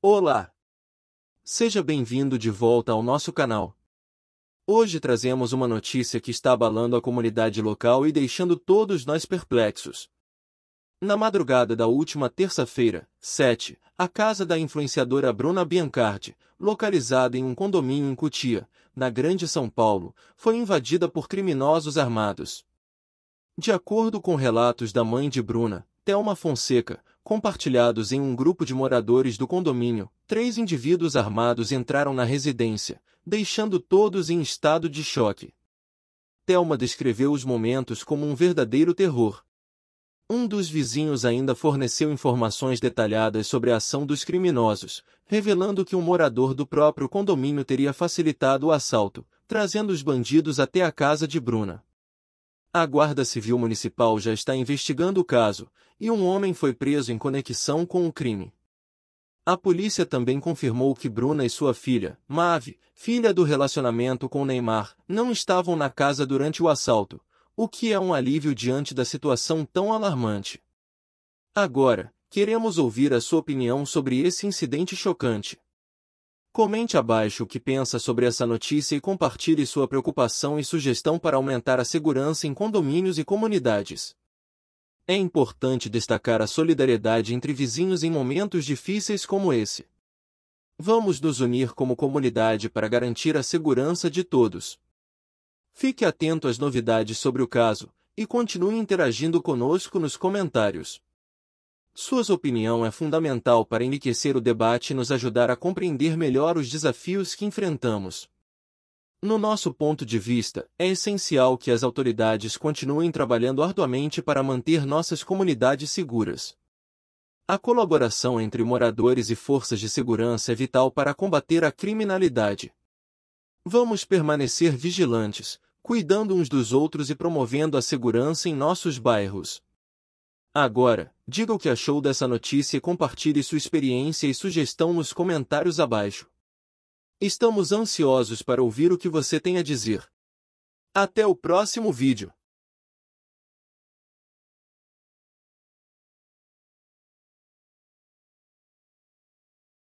Olá! Seja bem-vindo de volta ao nosso canal. Hoje trazemos uma notícia que está abalando a comunidade local e deixando todos nós perplexos. Na madrugada da última terça-feira, 7, a casa da influenciadora Bruna Biancardi, localizada em um condomínio em Cutia, na Grande São Paulo, foi invadida por criminosos armados. De acordo com relatos da mãe de Bruna, Thelma Fonseca, compartilhados em um grupo de moradores do condomínio, três indivíduos armados entraram na residência, deixando todos em estado de choque. Thelma descreveu os momentos como um verdadeiro terror. Um dos vizinhos ainda forneceu informações detalhadas sobre a ação dos criminosos, revelando que um morador do próprio condomínio teria facilitado o assalto, trazendo os bandidos até a casa de Bruna. A Guarda Civil Municipal já está investigando o caso, e um homem foi preso em conexão com o crime. A polícia também confirmou que Bruna e sua filha, Mave, filha do relacionamento com Neymar, não estavam na casa durante o assalto, o que é um alívio diante da situação tão alarmante. Agora, queremos ouvir a sua opinião sobre esse incidente chocante. Comente abaixo o que pensa sobre essa notícia e compartilhe sua preocupação e sugestão para aumentar a segurança em condomínios e comunidades. É importante destacar a solidariedade entre vizinhos em momentos difíceis como esse. Vamos nos unir como comunidade para garantir a segurança de todos. Fique atento às novidades sobre o caso e continue interagindo conosco nos comentários. Suas opinião é fundamental para enriquecer o debate e nos ajudar a compreender melhor os desafios que enfrentamos. No nosso ponto de vista, é essencial que as autoridades continuem trabalhando arduamente para manter nossas comunidades seguras. A colaboração entre moradores e forças de segurança é vital para combater a criminalidade. Vamos permanecer vigilantes, cuidando uns dos outros e promovendo a segurança em nossos bairros. Agora, diga o que achou dessa notícia e compartilhe sua experiência e sugestão nos comentários abaixo. Estamos ansiosos para ouvir o que você tem a dizer. Até o próximo vídeo!